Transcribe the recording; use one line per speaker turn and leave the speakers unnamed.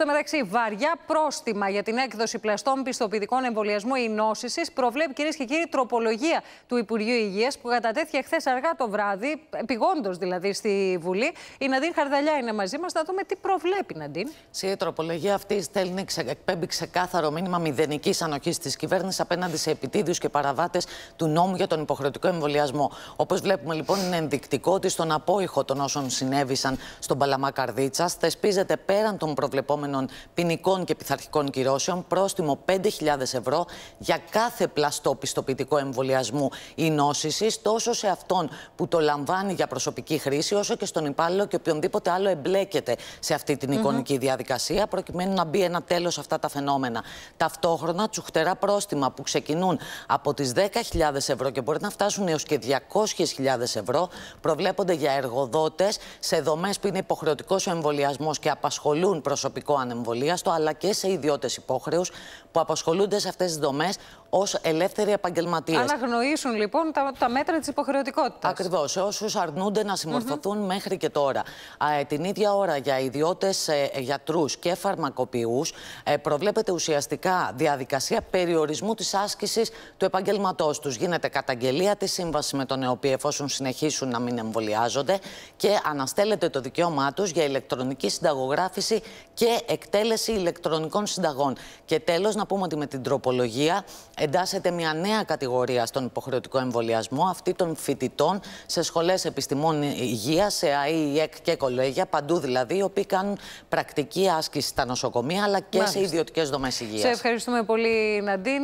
Στο μεταξύ, βαριά πρόστιμα για την έκδοση πλαστών πιστοποιητικών εμβολιασμού ή νόσησης προβλέπει κυρίες και κύριοι τροπολογία του Υπουργείου Υγείας που κατατέθηκε χθες αργά το βράδυ, επιγόντως δηλαδή στη Βουλή. Η Ναντίν Χαρδαλιά είναι μαζί μας, Θα δούμε τι προβλέπει, Ναντίν.
Η τροπολογία αυτή στέλνει, εκπέμπει ξεκάθαρο μήνυμα μηδενικής ανοχής της κυβέρνησης απέναντι σε επιτίδιου και παραβάτες του νόμου για τον υποχρεωτικό εμβολιασμό. Όπως βλέπουμε λοιπόν, είναι ενδεικτικό ότι στον απόϊχο των όσων συνέβησαν στον Παλαμά Καρδίτσα θεσπίζεται πέραν των προβλεπόμενων ποινικών και πειθαρχικών κυρώσεων, πρόστιμο 5.000 ευρώ για κάθε πλαστό πιστοποιητικό εμβολιασμού ή νόσησης, τόσο σε αυτόν που το λαμβάνει για προσωπική χρήση, όσο και στον υπάλληλο και οποιονδήποτε άλλο εμπλέκεται σε αυτή την εικονικη διαδικασία, προκειμένου να μπει ένα τέλος σε αυτά τα φαινόμενα. Ταυτόχρονα, τσουχτερά πρόστιμα που ξεκινούν από τις 10.000 ευρώ και μπορεί να φτάσουν έως και 200.000 ευρώ, προβλέπονται για εργοδότες σε δομές που είναι υποχρεωτικός ο εμβολιασμός και απασχολούν προσωπικό ανεμβολίαστο αλλά και σε ιδιώτες υπόχρεους που απασχολούνται σε αυτές τις δομές ως ελεύθεροι επαγγελματίες. Αναγνωρίσουν λοιπόν τα, μέτρα της υποχρεωτικότητας. Ακριβώς. Όσους αρνούνται να συμμορφωθούν μέχρι και τώρα. Α, ε, την ίδια ώρα για ιδιώτες ε, ε γιατρούς και φαρμακοποιούς ε, προβλέπεται ουσιαστικά διαδικασία περιορισμού της άσκησης του επαγγελματός τους. Γίνεται καταγγελία της σύμβασης με τον ΕΟΠΗ εφόσον συνεχίσουν να μην εμβολιάζονται και αναστέλλεται το δικαίωμά τους για ηλεκτρονική συνταγογράφηση και εκτέλεση ηλεκτρονικών συνταγών. Και τέλος, να πούμε ότι με την τροπολογία Εντάσσεται μια νέα κατηγορία στον υποχρεωτικό εμβολιασμό, αυτή των φοιτητών σε σχολές επιστημών υγείας, σε ΑΕΚ και κολέγια, παντού δηλαδή, οι οποίοι κάνουν πρακτική άσκηση στα νοσοκομεία αλλά και σε ιδιωτικές δομές υγείας. Σε
ευχαριστούμε πολύ, Ναντίν.